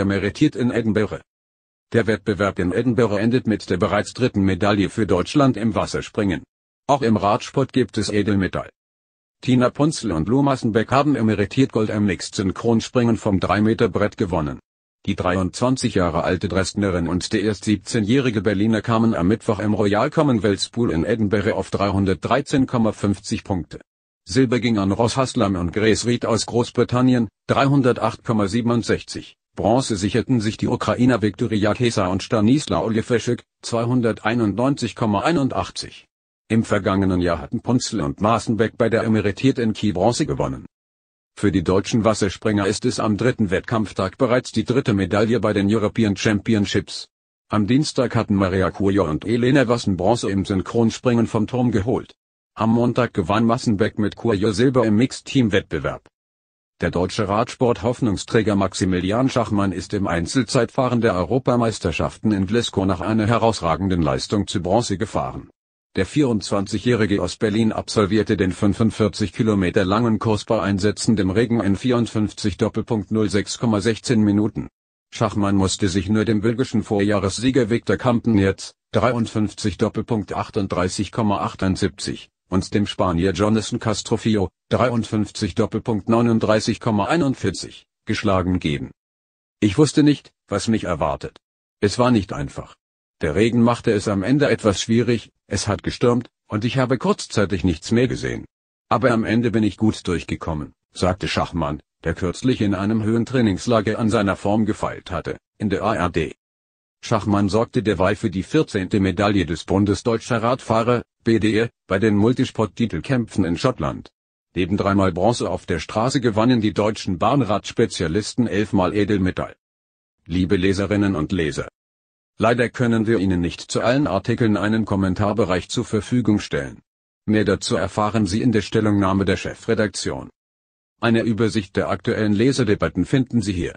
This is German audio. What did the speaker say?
emeritiert in Edinburgh. Der Wettbewerb in Edinburgh endet mit der bereits dritten Medaille für Deutschland im Wasserspringen. Auch im Radsport gibt es Edelmetall. Tina Punzel und Lou Massenbeck haben emeritiert Gold im Mixed-Synchronspringen vom 3-Meter-Brett gewonnen. Die 23 Jahre alte Dresdnerin und der erst 17-jährige Berliner kamen am Mittwoch im Royal Commonwealth Pool in Edinburgh auf 313,50 Punkte. Silber ging an Ross Haslam und Grace Reed aus Großbritannien, 308,67. Bronze sicherten sich die Ukrainer Viktoria Kesa und Stanislaw Olefeschek, 291,81. Im vergangenen Jahr hatten Punzel und Maßenbeck bei der Emeritiert in Kiel Bronze gewonnen. Für die deutschen Wasserspringer ist es am dritten Wettkampftag bereits die dritte Medaille bei den European Championships. Am Dienstag hatten Maria Kujo und Elena Wassen Bronze im Synchronspringen vom Turm geholt. Am Montag gewann Massenbeck mit Kujo Silber im Mixed-Team-Wettbewerb. Der deutsche Radsport-Hoffnungsträger Maximilian Schachmann ist im Einzelzeitfahren der Europameisterschaften in Glasgow nach einer herausragenden Leistung zu Bronze gefahren. Der 24-Jährige aus Berlin absolvierte den 45 Kilometer langen Kurs bei einsetzendem Regen in 54.06,16 Minuten. Schachmann musste sich nur dem belgischen Vorjahressieger Viktor Kampen jetzt 53.38,78 und dem Spanier Jonathan Castrofio, 53 Doppelpunkt 39,41, geschlagen geben. Ich wusste nicht, was mich erwartet. Es war nicht einfach. Der Regen machte es am Ende etwas schwierig, es hat gestürmt, und ich habe kurzzeitig nichts mehr gesehen. Aber am Ende bin ich gut durchgekommen, sagte Schachmann, der kürzlich in einem Höhentrainingslager an seiner Form gefeilt hatte, in der ARD. Schachmann sorgte derweil für die 14. Medaille des Bundesdeutscher Radfahrer, BDR, e, bei den Multisport-Titelkämpfen in Schottland. Neben dreimal Bronze auf der Straße gewannen die deutschen Bahnradspezialisten elfmal Edelmetall. Liebe Leserinnen und Leser. Leider können wir Ihnen nicht zu allen Artikeln einen Kommentarbereich zur Verfügung stellen. Mehr dazu erfahren Sie in der Stellungnahme der Chefredaktion. Eine Übersicht der aktuellen Leserdebatten finden Sie hier.